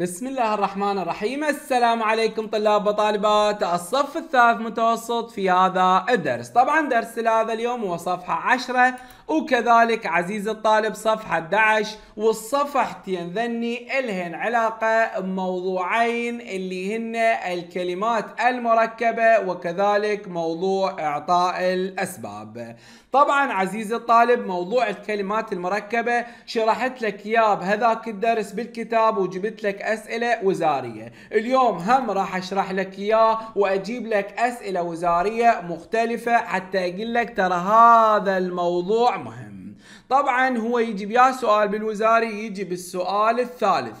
بسم الله الرحمن الرحيم السلام عليكم طلاب وطالبات الصف الثالث متوسط في هذا الدرس طبعا درس هذا اليوم هو صفحة 10 وكذلك عزيز الطالب صفحة 11 والصفحتين ذني الهن علاقة بموضوعين اللي هن الكلمات المركبة وكذلك موضوع إعطاء الأسباب طبعا عزيزي الطالب موضوع الكلمات المركبة شرحت لك اياه بهذاك الدرس بالكتاب وجبت لك اسئلة وزارية اليوم هم راح اشرح لك اياه واجيب لك اسئلة وزارية مختلفة حتى اقول لك ترى هذا الموضوع مهم طبعا هو يجي بيا سؤال بالوزاري يجي بالسؤال الثالث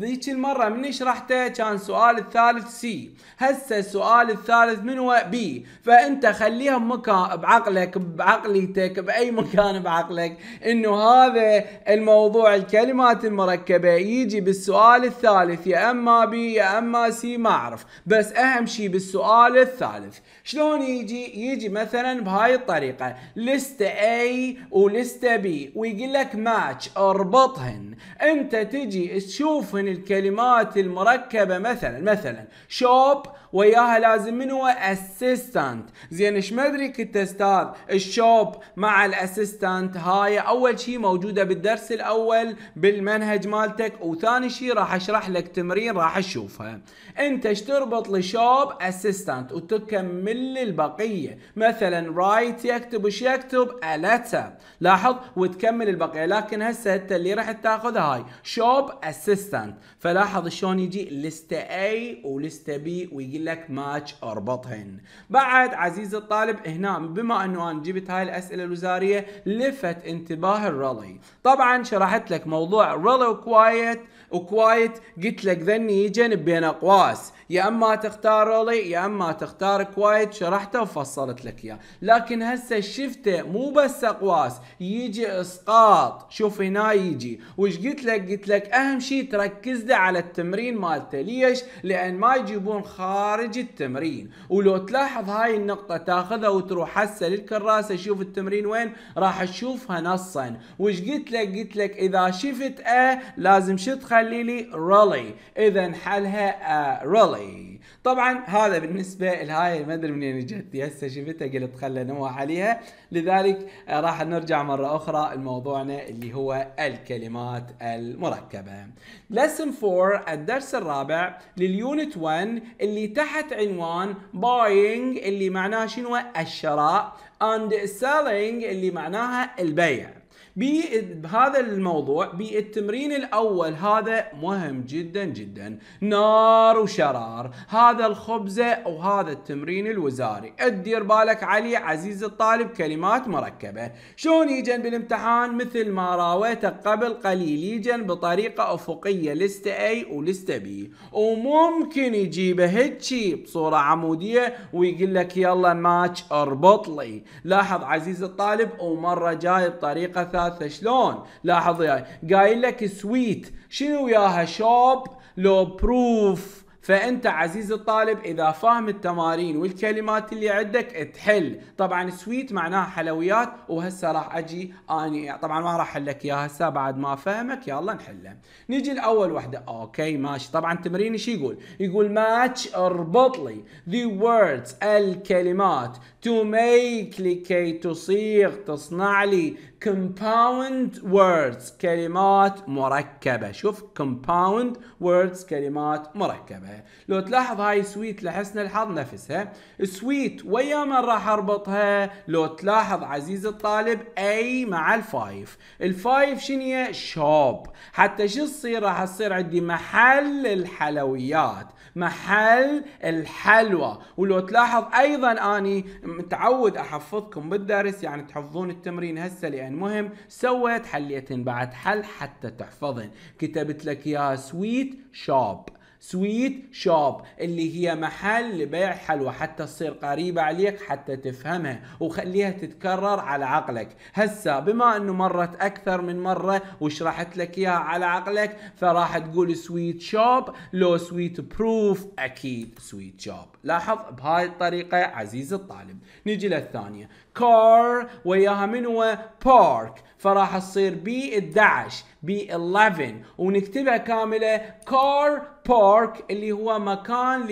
ذيك المرة من شرحته كان السؤال الثالث سي هسه السؤال الثالث من هو بي فانت خليها بمكان بعقلك بعقليتك باي مكان بعقلك انه هذا الموضوع الكلمات المركبة يجي بالسؤال الثالث يا اما بي يا اما سي ما اعرف بس اهم شيء بالسؤال الثالث شلون يجي يجي مثلا بهاي الطريقة لستة اي ولستة بي ويقول لك ماتش اربطهن انت تجي تشوف الكلمات المركبه مثلا مثلا شوب وياها لازم من هو اسيستنت زين ايش كنت استاذ الشوب مع الاسيستنت هاي اول شيء موجوده بالدرس الاول بالمنهج مالتك وثاني شيء راح اشرح لك تمرين راح تشوفها انت ايش تربط لشوب اسيستنت وتكمل البقيه مثلا رايت يكتب ايش يكتب التا لاحظ وتكمل البقيه لكن هسه انت اللي راح تاخذ هاي شوب اسيستنت فلاحظ شلون يجي لسته اي ولسته بي ويجي يقول لك ماتش اربطهن بعد عزيز الطالب هنا بما انه انا جبت هاي الاسئله الوزاريه لفت انتباه الرالي طبعا شرحت لك موضوع الرالي وكوايت وكوايت قلت لك ذني يجن بين اقواس يا اما تختار اولي يا اما تختار كوايت شرحته وفصلت لك اياه لكن هسه شفته مو بس اقواس يجي اسقاط شوف هنا يجي وش قلت لك قلت لك اهم شيء تركز له على التمرين مالته ليش لان ما يجيبون خارج التمرين ولو تلاحظ هاي النقطه تاخذها وتروح هسه للكراسه شوف التمرين وين راح تشوفها نصا وش قلت لك قلت لك اذا شفت أه لازم شتخ تخلي لي رالي اذا حلها آه، رالي طبعا هذا بالنسبه لهاي ما ادري منين يعني جت هسه شفتها قلت خلى نوه عليها لذلك آه، راح نرجع مره اخرى لموضوعنا اللي هو الكلمات المركبه lesson 4 الدرس الرابع لليونت 1 اللي تحت عنوان buying اللي معناه شنو الشراء and selling اللي معناها البيع بهذا الموضوع بالتمرين الاول هذا مهم جدا جدا نار وشرار هذا الخبزه وهذا التمرين الوزاري ادير بالك علي عزيز الطالب كلمات مركبه شلون يجن بالامتحان مثل ما راويتك قبل قليل يجن بطريقه افقيه لستة اي ولستة بي وممكن يجيبه هيجي بصوره عموديه ويقول لك يلا ماتش اربط لي لاحظ عزيز الطالب ومره جاي بطريقه ثانيه ثلاثة شلون لاحظ وياي قايل لك سويت شنو وياها شوب لو بروف فانت عزيزي الطالب اذا فاهم التمارين والكلمات اللي عندك تحل طبعا سويت معناها حلويات وهسه راح اجي اني طبعا ما راح احل لك اياها هسه بعد ما افهمك يلا نحله نيجي لاول وحده اوكي ماشي طبعا تمرين ايش يقول يقول ماتش اربط لي the words الكلمات to make لكي تصيغ تصنع لي compound words كلمات مركبة شوف compound words كلمات مركبة لو تلاحظ هاي sweet لحسن الحظ نفسها sweet ويا من راح اربطها لو تلاحظ عزيز الطالب اي مع الفايف الفايف شنية شوب حتى شو تصير راح تصير عندي محل الحلويات محل الحلوى ولو تلاحظ ايضا اني متعود احفظكم بالدرس يعني تحفظون التمرين هسه لان شيئا مهم سويت حليتن بعد حل حتى تحفظن كتبت لك اياها سويت شوب سويت شوب اللي هي محل لبيع حلوى حتى تصير قريبة عليك حتى تفهمها وخليها تتكرر على عقلك هسا بما انه مرت اكثر من مرة وشرحت لك اياها على عقلك فراح تقول سويت شوب لو سويت بروف اكيد سويت شوب لاحظ بهاي الطريقة عزيزي الطالب نجي للثانية car وياها من هو بارك فراح تصير بي 11 بي 11 ونكتبها كامله car بارك اللي هو مكان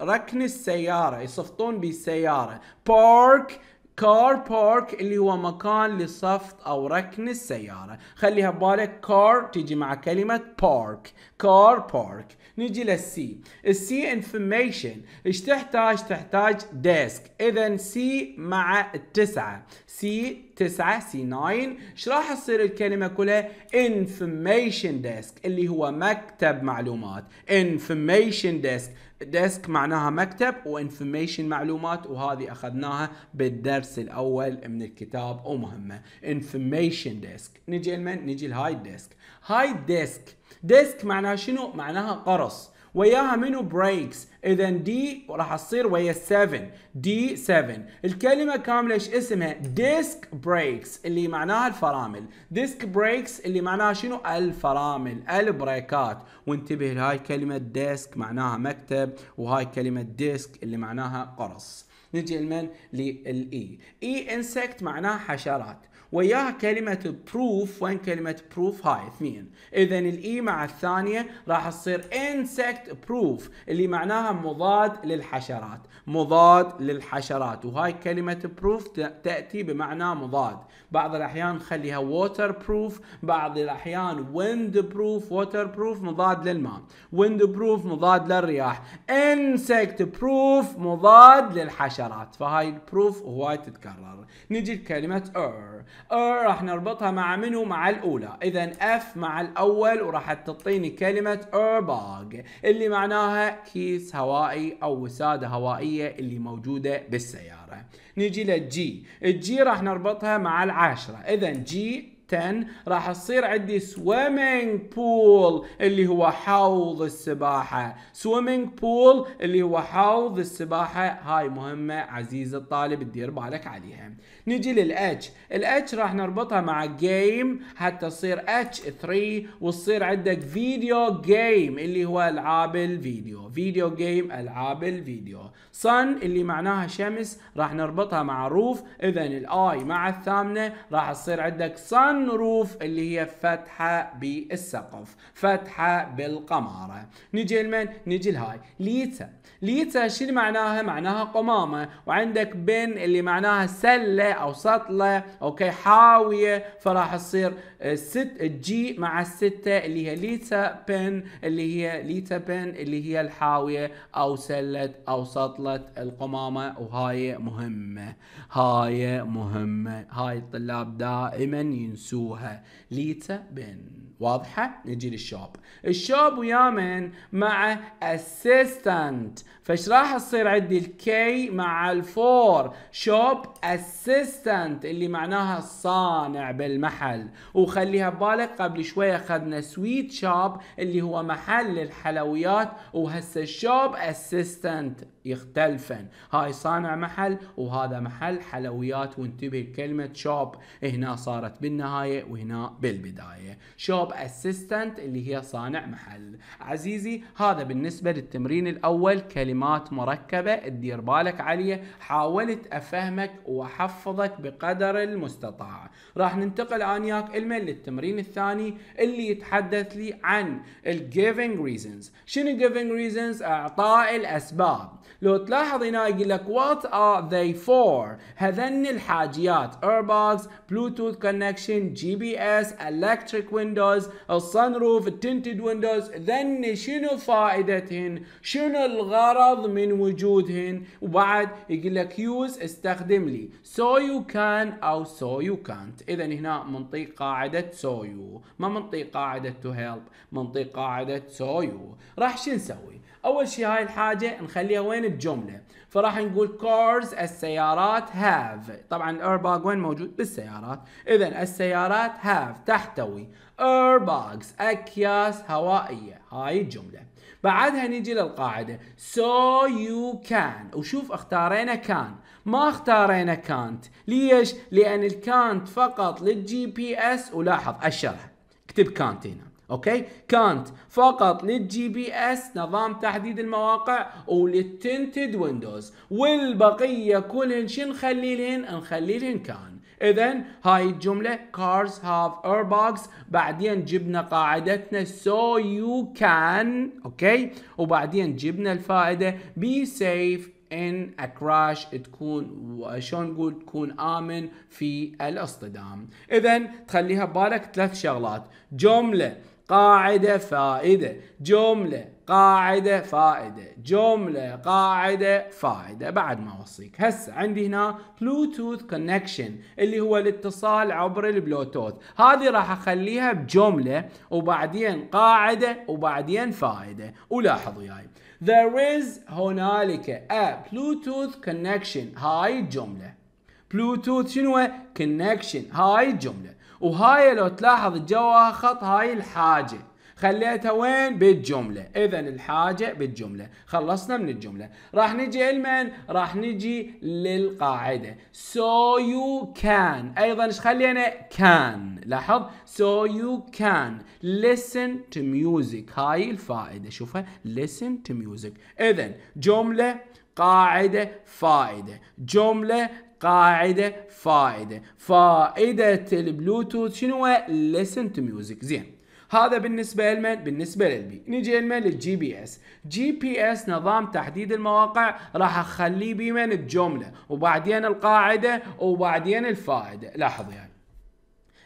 لركن السياره يصفطون بالسياره بارك car بارك اللي هو مكان لصفط او ركن السياره خليها ببالك car تيجي مع كلمه بارك car بارك نجي للسي السي انفورميشن ايش تحتاج تحتاج ديسك اذا سي مع التسعة سي 9 سي 9 ايش راح تصير الكلمه كلها انفورميشن ديسك اللي هو مكتب معلومات انفورميشن ديسك ديسك معناها مكتب وانفورميشن معلومات وهذه اخذناها بالدرس الاول من الكتاب ومهمه انفورميشن ديسك نجي لمن نجي لهاي الديسك هاي ديسك ديسك معناها شنو؟ معناها قرص وياها منو بريكس اذا دي راح تصير ويا 7 دي 7 الكلمه كامله ايش اسمها ديسك بريكس اللي معناها الفرامل ديسك بريكس اللي معناها شنو الفرامل البريكات وانتبه لهاي كلمه ديسك معناها مكتب وهاي كلمه ديسك اللي معناها قرص نجي لمن للاي اي انسكت معناها حشرات وياها كلمه بروف وين كلمه بروف هاي اثنين اذا الاي مع الثانيه راح تصير انسكت بروف اللي معناها مضاد للحشرات مضاد للحشرات وهاي كلمه بروف تاتي بمعنى مضاد بعض الاحيان نخليها ووتر بروف بعض الاحيان ويند بروف ووتر بروف مضاد للماء ويند بروف مضاد للرياح انسكت بروف مضاد للحشرات فهاي البروف هواي تتكرر نجي لكلمه اور er. آه، راح نربطها مع منو مع الاولى اذا اف مع الاول وراح تعطيني كلمه ايرباج اللي معناها كيس هوائي او وساده هوائيه اللي موجوده بالسياره نيجي للجي الجي راح نربطها مع العاشره اذا جي 10 راح تصير عندي سويمنج بول اللي هو حوض السباحة سويمنج بول اللي هو حوض السباحة هاي مهمة عزيز الطالب تدير بالك عليها نجي للاتش الاتش راح نربطها مع جيم حتى تصير اتش 3 وتصير عندك فيديو جيم اللي هو العاب الفيديو فيديو جيم العاب الفيديو صن اللي معناها شمس راح نربطها مع روف اذا الاي مع الثامنة راح تصير عندك صن النروف اللي هي فتحة بالسقف فتحة بالقمارة نجي لمن؟ نجي لهاي ليتا ليتا شنو معناها؟ معناها قمامة وعندك بن اللي معناها سلة أو سطلة أوكي حاوية فراح تصير الست آه، الجي مع الستة اللي هي ليتا بن اللي هي ليتا بن اللي هي الحاوية أو سلة أو سطلة القمامة وهاي مهمة هاي مهمة هاي الطلاب دائما ينسوا تنسوها ليتا بن واضحة نجي للشوب الشوب ويا من مع اسيستنت فايش راح تصير عندي الكي مع الفور شوب اسيستنت اللي معناها الصانع بالمحل وخليها ببالك قبل شوي اخذنا سويت شوب اللي هو محل الحلويات وهسه الشوب اسيستنت يختلفن هاي صانع محل وهذا محل حلويات وانتبه كلمة شوب هنا صارت بالنهاية وهنا بالبداية شوب اسيستنت اللي هي صانع محل عزيزي هذا بالنسبة للتمرين الاول كلمة كلمات مركبة تدير بالك عليها حاولت أفهمك وأحفظك بقدر المستطاع راح ننتقل آنياك إلمن للتمرين الثاني اللي يتحدث لي عن الـ giving reasons شنو giving reasons إعطاء الأسباب لو تلاحظ هنا يقول لك what are they for هذن الحاجيات airbags bluetooth connection GPS electric windows sunroof tinted windows ذن شنو فائدتهن شنو الغرض الغرض من وجودهن وبعد يقول لك يوز استخدم لي سو يو كان او سو يو كانت اذا هنا منطيق قاعده سو يو ما منطيق قاعده تو هيلب منطيق قاعده سو يو راح شو نسوي اول شيء هاي الحاجه نخليها وين بجمله فراح نقول كارز السيارات هاف طبعا الايرباج وين موجود بالسيارات اذا السيارات هاف تحتوي ايرباجز اكياس هوائيه هاي الجمله بعدها نيجي للقاعدة so you can وشوف اختارينا كان ما اختارينا كانت ليش؟ لأن الكانت فقط للجي بي اس ولاحظ الشرح اكتب كانت هنا اوكي كانت فقط للجي بي اس نظام تحديد المواقع وللتنتد ويندوز والبقيه كلهن شو نخلي لهن نخلي لهن كان اذا هاي الجمله cars have airbags بعدين جبنا قاعدتنا so you can اوكي وبعدين جبنا الفائده be safe in a crash تكون شلون نقول تكون امن في الاصطدام اذا تخليها ببالك ثلاث شغلات جمله قاعده فائده جمله قاعدة فائدة جملة قاعدة فائدة بعد ما أوصيك هسه عندي هنا بلوتوث كونكشن اللي هو الاتصال عبر البلوتوث هذه راح أخليها بجملة وبعدين قاعدة وبعدين فائدة ولاحظوا وياي There is هنالك a Bluetooth connection هاي الجملة Bluetooth شنو كونكشن هاي الجملة وهاي لو تلاحظ جواها خط هاي الحاجة خليتها وين بالجملة إذا الحاجة بالجملة خلصنا من الجملة راح نجي لمن راح نجي للقاعدة so you can أيضا إيش خلينا can لاحظ so you can listen to music هاي الفائدة شوفها listen to music إذا جملة قاعدة فائدة جملة قاعدة فائدة فائدة البلوتوث شنو listen to music زين هذا بالنسبة لمن؟ بالنسبة للبي نجي لمن؟ للجي بي اس جي بي اس نظام تحديد المواقع راح اخليه بمن الجملة وبعدين القاعدة وبعدين الفائدة لاحظ يعني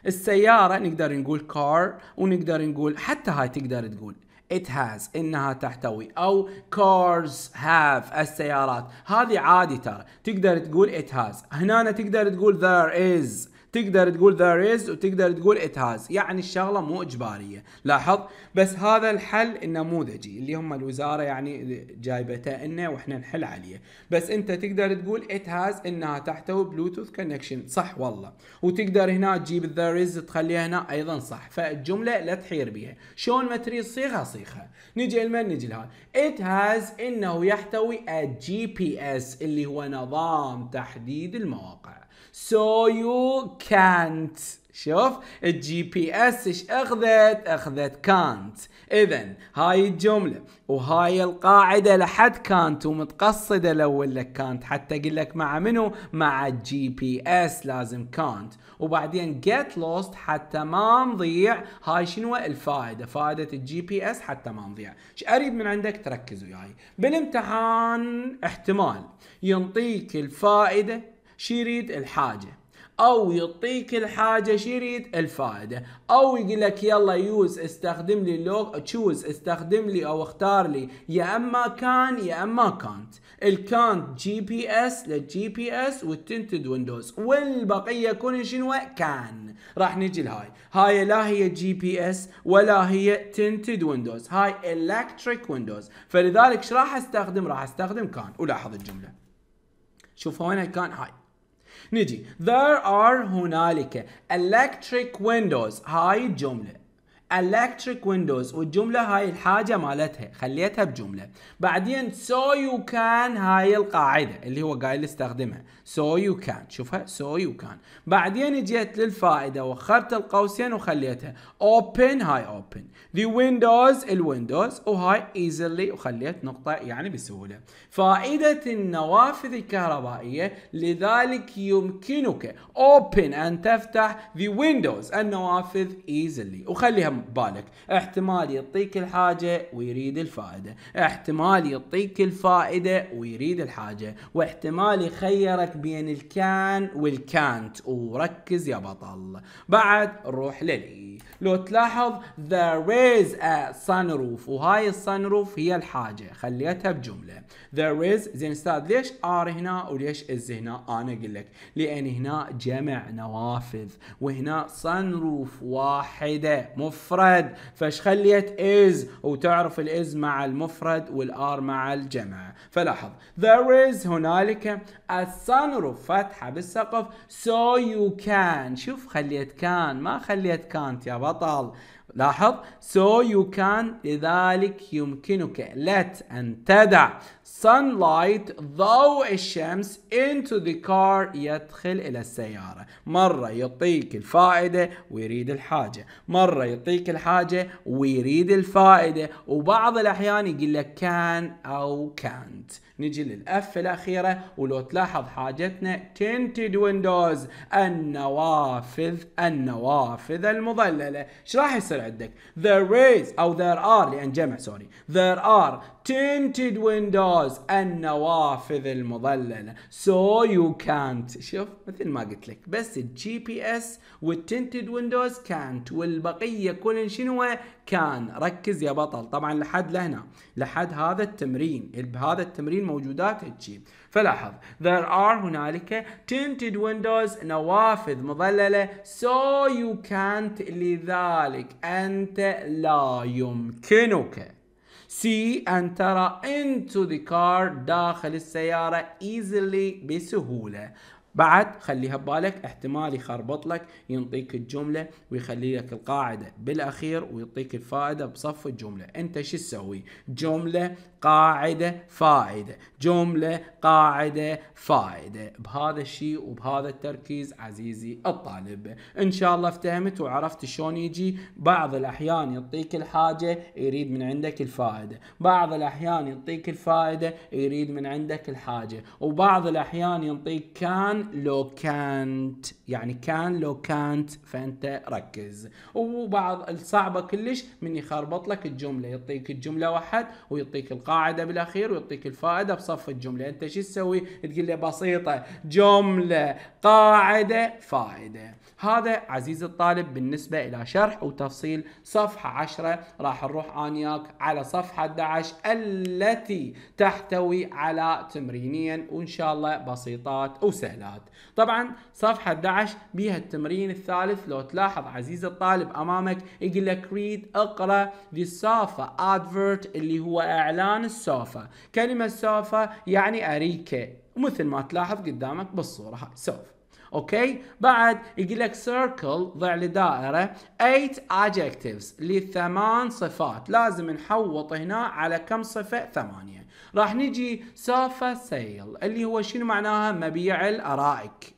السيارة نقدر نقول car ونقدر نقول حتى هاي تقدر تقول it has انها تحتوي او cars have السيارات هذه عادي ترى تقدر تقول it has هنا تقدر تقول there is تقدر تقول there is وتقدر تقول it has يعني الشغله مو اجباريه لاحظ بس هذا الحل النموذجي اللي هم الوزاره يعني جايبته لنا واحنا نحل عليه بس انت تقدر تقول it has انها تحتوي بلوتوث كونكشن صح والله وتقدر هنا تجيب there is تخليها هنا ايضا صح فالجمله لا تحير بها شلون ما تريد صيغه صيغه نجي لمن نجي لهذا it has انه يحتوي الجي بي اس اللي هو نظام تحديد المواقع so you كانت شوف الجي بي اس ايش اخذت؟ اخذت كانت اذا هاي الجمله وهاي القاعده لحد كانت ومتقصده لو لك كانت حتى اقول لك مع منو؟ مع الجي بي اس لازم كانت وبعدين جيت لوست حتى ما نضيع هاي شنو الفائده؟ فائده الجي بي اس حتى ما نضيع، ايش اريد من عندك تركز وياي؟ بالامتحان احتمال ينطيك الفائده شيريد الحاجه او يعطيك الحاجه شيريد الفائده او يقول لك يلا يوز استخدم لي لوغ تشوز استخدم لي او اختار لي يا اما كان يا اما كانت الكانت جي بي اس للجي بي اس والتنتد ويندوز والبقيه كون شنو كان راح نجي لهاي هاي لا هي جي بي اس ولا هي تنتد ويندوز هاي الكتريك ويندوز فلذلك ايش راح استخدم راح استخدم كان ولاحظ الجمله شوف وين كان هاي نجي there are هنالك electric windows هاي الجملة electric windows والجملة هاي الحاجة مالتها خليتها بجملة بعدين so you can هاي القاعدة اللي هو قايل استخدمها سو يو كان شوفها سو يو كان بعدين جيت للفائده وخرت القوسين وخليتها اوبن هاي اوبن ذا ويندوز الويندوز وهاي ايزلي وخليت نقطه يعني بسهوله فائده النوافذ الكهربائيه لذلك يمكنك اوبن ان تفتح ذا ويندوز النوافذ ايزلي وخليها ببالك احتمال يعطيك الحاجه ويريد الفائده احتمال يعطيك الفائده ويريد الحاجه واحتمال يخيرك بين الكان والكانت وركز يا بطل بعد نروح للي لو تلاحظ there is a sunroof وهاي الصنروف هي الحاجة خليتها بجملة there is زين استاذ ليش ار هنا وليش از هنا انا اقول لك لان هنا جمع نوافذ وهنا صنروف واحدة مفرد فش خليت از وتعرف الاز مع المفرد والار مع الجمع فلاحظ there is هنالك a sun سانروف فتحة بالسقف so you can شوف خليت كان ما خليت كانت يا بطل لاحظ so you can لذلك يمكنك let أن تدع sunlight ضوء الشمس into the car يدخل إلى السيارة مرة يعطيك الفائدة ويريد الحاجة مرة يعطيك الحاجة ويريد الفائدة وبعض الأحيان يقول لك can أو can't نجي للأف الأخيرة ولو تلاحظ حاجتنا tinted windows النوافذ النوافذ المظللة ايش راح يصير عندك there is أو there are لأن جمع سوري there are tinted windows النوافذ المظللة so you can't شوف مثل ما قلت لك بس الجي بي اس والتنتد ويندوز can't والبقية كلن شنو كان ركز يا بطل طبعا لحد لهنا لحد هذا التمرين بهذا التمرين موجودات هالشي فلاحظ there are هنالك tinted windows نوافذ مظللة so you can't لذلك أنت لا يمكنك see and ترى into the car داخل السيارة easily بسهولة بعد خليها ببالك احتمال يخربط لك ينطيك الجمله ويخلي لك القاعده بالاخير ويعطيك الفائده بصف الجمله انت شو تسوي جمله قاعده فائده جمله قاعده فائده بهذا الشيء وبهذا التركيز عزيزي الطالب ان شاء الله افتهمت وعرفت شلون يجي بعض الاحيان يعطيك الحاجه يريد من عندك الفائده بعض الاحيان يعطيك الفائده يريد من عندك الحاجه وبعض الاحيان ينطيك كان لو كانت يعني كان لو كانت فانت ركز وبعض الصعبه كلش من يخربط لك الجمله يعطيك الجمله واحد ويعطيك القاعده بالاخير ويعطيك الفائده بصف الجمله انت شو تسوي تقول له بسيطه جمله قاعده فائده هذا عزيز الطالب بالنسبة إلى شرح وتفصيل صفحة 10 راح نروح آنياك على صفحة 11 التي تحتوي على تمرينين وإن شاء الله بسيطات وسهلات طبعا صفحة 11 بها التمرين الثالث لو تلاحظ عزيز الطالب أمامك يقول لك ريد اقرأ ذي السوفا ادفرت اللي هو إعلان السوفا كلمة سوفا يعني أريكة ومثل ما تلاحظ قدامك بالصورة هاي سوف اوكي بعد يقول لك سيركل ضع دائره 8 adjectives لثمان صفات لازم نحوط هنا على كم صفه ثمانيه راح نجي سافا سيل اللي هو شنو معناها مبيع الارائك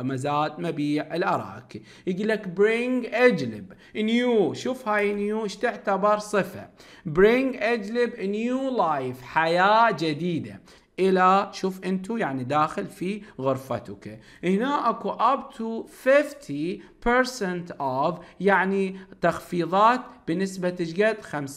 مزاد مبيع الارائك يقول لك برينج اجلب نيو شوف هاي نيو ايش تعتبر صفة برينج اجلب نيو لايف حياة جديدة الى شوف انتو يعني داخل في غرفتك هنا اكو up to 50% of يعني تخفيضات بنسبة شقد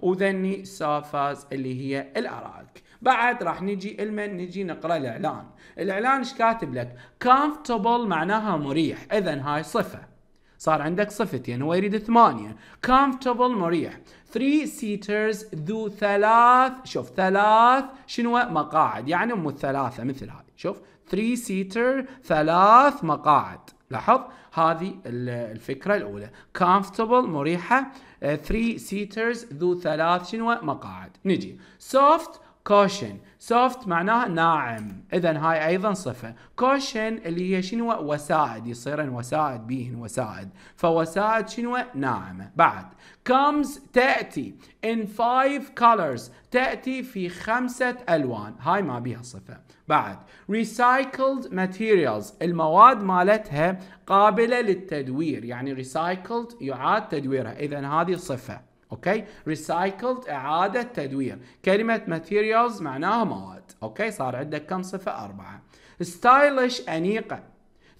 50% وذني سافاز اللي هي الارائك بعد راح نجي المن نجي نقرا الاعلان الاعلان ايش كاتب لك comfortable معناها مريح اذا هاي صفه صار عندك صفتين يعني هو يريد ثمانية comfortable مريح 3 سيترز ذو ثلاث شوف ثلاث شنو مقاعد يعني ام الثلاثه مثل هذه شوف 3 سيتر ثلاث مقاعد لاحظ هذه الفكره الاولى comfortable مريحه 3 uh, سيترز ذو ثلاث شنو مقاعد نجي soft كوشن سوفت معناها ناعم اذا هاي ايضا صفه كوشن اللي هي شنو وسائد يصيرن وسائد بيهن وسائد فوسائد شنو ناعمه بعد comes تأتي in five colors تأتي في خمسة ألوان هاي ما بيها صفة بعد recycled materials المواد مالتها قابلة للتدوير يعني recycled يعاد تدويرها إذا هذه صفة اوكي ريسايكلد اعاده تدوير كلمه ماتيريالز معناها مواد اوكي صار عندك كم صفه اربعه ستايلش انيقه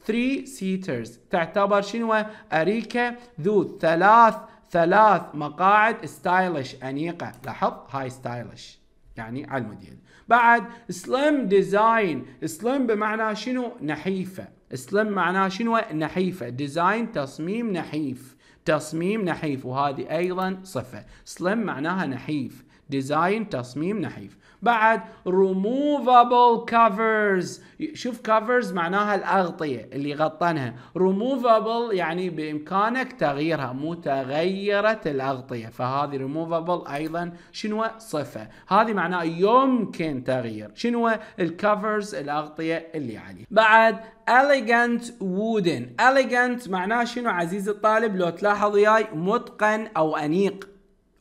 3 سيترز تعتبر شنو اريكه ذو ثلاث ثلاث مقاعد ستايلش انيقه لاحظ هاي ستايلش يعني على الموديل بعد سلم ديزاين سلم بمعنى شنو نحيفه سلم معناه شنو نحيفه ديزاين تصميم نحيف تصميم نحيف وهذه ايضا صفه سليم معناها نحيف ديزاين تصميم نحيف بعد removable covers شوف covers معناها الأغطية اللي غطنها removable يعني بإمكانك تغييرها متغيرة الأغطية فهذه removable أيضا شنو صفة هذه معناها يمكن تغيير شنو الكفرز الأغطية اللي عليه بعد elegant wooden elegant معناه شنو عزيزي الطالب لو تلاحظ وياي متقن أو أنيق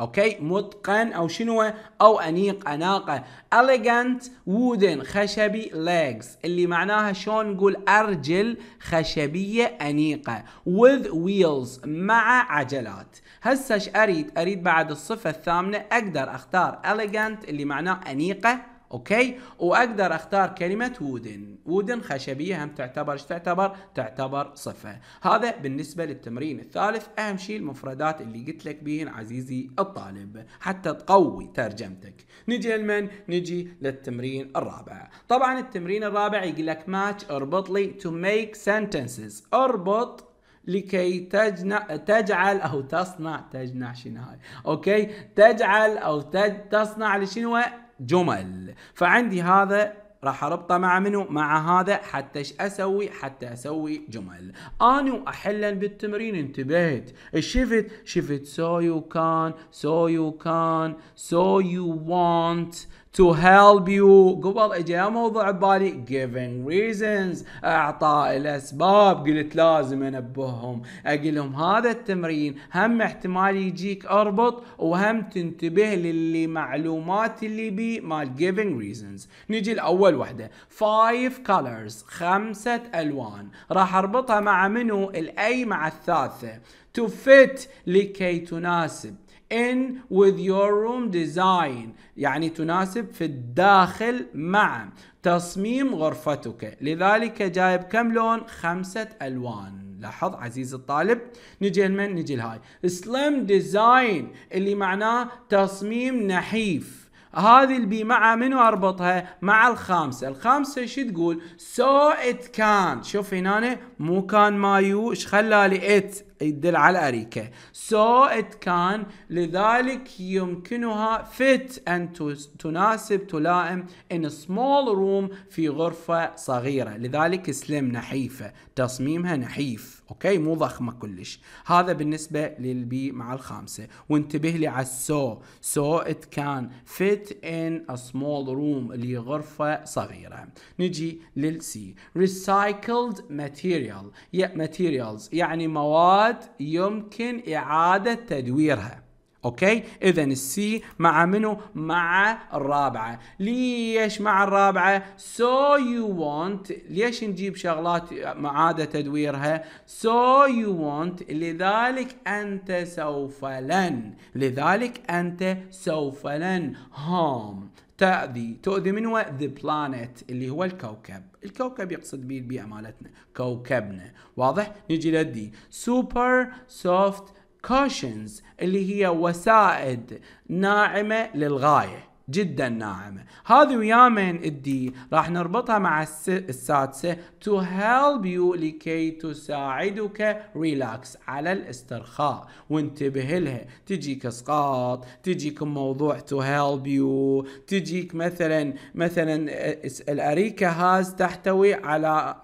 اوكي متقن او شنو او انيق اناقه elegant wooden خشبي legs اللي معناها شلون نقول ارجل خشبيه انيقه with wheels مع عجلات هسه ايش اريد اريد بعد الصفه الثامنه اقدر اختار elegant اللي معناه انيقه اوكي واقدر اختار كلمه وودن وودن خشبيه هم تعتبر ايش تعتبر تعتبر صفه هذا بالنسبه للتمرين الثالث اهم شيء المفردات اللي قلت لك بهن عزيزي الطالب حتى تقوي ترجمتك نجي لمن نجي للتمرين الرابع طبعا التمرين الرابع يقول لك ماتش اربط لي تو ميك سنتنسز اربط لكي تجنع تجعل او تصنع تجنع شنو هاي اوكي تجعل او تج... تصنع لشنو جمل فعندي هذا راح اربطه مع منو مع هذا حتى ايش اسوي حتى اسوي جمل انا احلا بالتمرين انتبهت شفت شفت سو يو كان سو يو كان سو يو وانت to help you قبل اجى موضوع ببالي giving reasons اعطاء الاسباب قلت لازم انبههم اقول لهم هذا التمرين هم احتمال يجيك اربط وهم تنتبه للي معلومات اللي بي مال giving reasons نجي لاول وحده five colors خمسة الوان راح اربطها مع منو الاي مع الثالثة to fit لكي تناسب in with your room design يعني تناسب في الداخل مع تصميم غرفتك لذلك جايب كم لون خمسة ألوان لاحظ عزيزي الطالب نجي لمن نجي لهاي سليم ديزاين اللي معناه تصميم نحيف هذه البي مع منو اربطها؟ مع الخامسه، الخامسه شو تقول؟ سو ات كان، شوف هنا مو كان مايو ايش خلى لي ات يدل على أريكة so it can لذلك يمكنها fit أن تناسب تلائم in a small room في غرفة صغيرة لذلك سلم نحيفة تصميمها نحيف أوكي مو ضخمة كلش هذا بالنسبة للبي مع الخامسة وانتبه لي على so so it can fit in a small room لغرفة صغيرة نجي للسي recycled material yeah, materials يعني مواد قد يمكن إعادة تدويرها اوكي اذا السي مع منو مع الرابعه ليش مع الرابعه so you want ليش نجيب شغلات معاده تدويرها so you want لذلك انت سوف لن لذلك انت سوف لن هام تأذي تؤذي من هو the planet اللي هو الكوكب الكوكب يقصد به البيئة مالتنا كوكبنا واضح نجي للدي super soft cushions اللي هي وسائد ناعمة للغاية جدا ناعمة هذه ويا من الدي راح نربطها مع السادسة to help you لكي تساعدك ريلاكس على الاسترخاء وانتبه لها تجيك اسقاط تجيك موضوع to help you تجيك مثلا مثلا آه، الاريكة هاز تحتوي على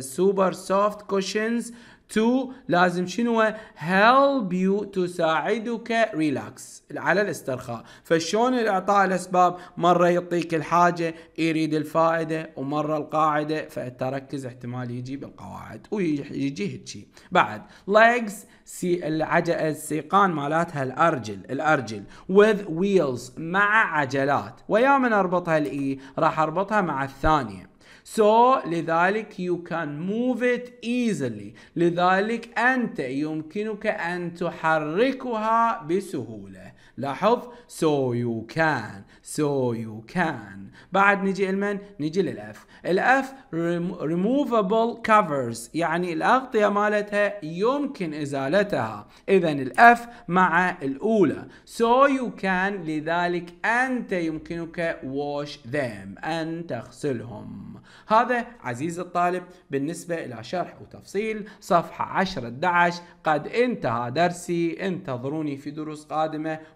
سوبر سوفت كوشنز تو لازم شنو هيلب يو تساعدك ريلاكس على الاسترخاء فشلون الاعطاء الاسباب مره يعطيك الحاجه يريد الفائده ومره القاعده فالتركز احتمال يجي بالقواعد ويجي هيجي بعد legs سي السيقان مالتها الارجل الارجل with wheels مع عجلات ويا من اربطها الاي e؟ راح اربطها مع الثانيه So لذلك you can move it easily لذلك أنت يمكنك أن تحركها بسهولة لاحظ سو يو كان سو يو كان بعد نجي لمن نجي للاف الاف ريموفبل كفرز يعني الاغطيه مالتها يمكن ازالتها اذا الاف مع الاولى سو يو كان لذلك انت يمكنك wash them ان تغسلهم هذا عزيزي الطالب بالنسبه الى شرح وتفصيل صفحه 10 11 قد انتهى درسي انتظروني في دروس قادمه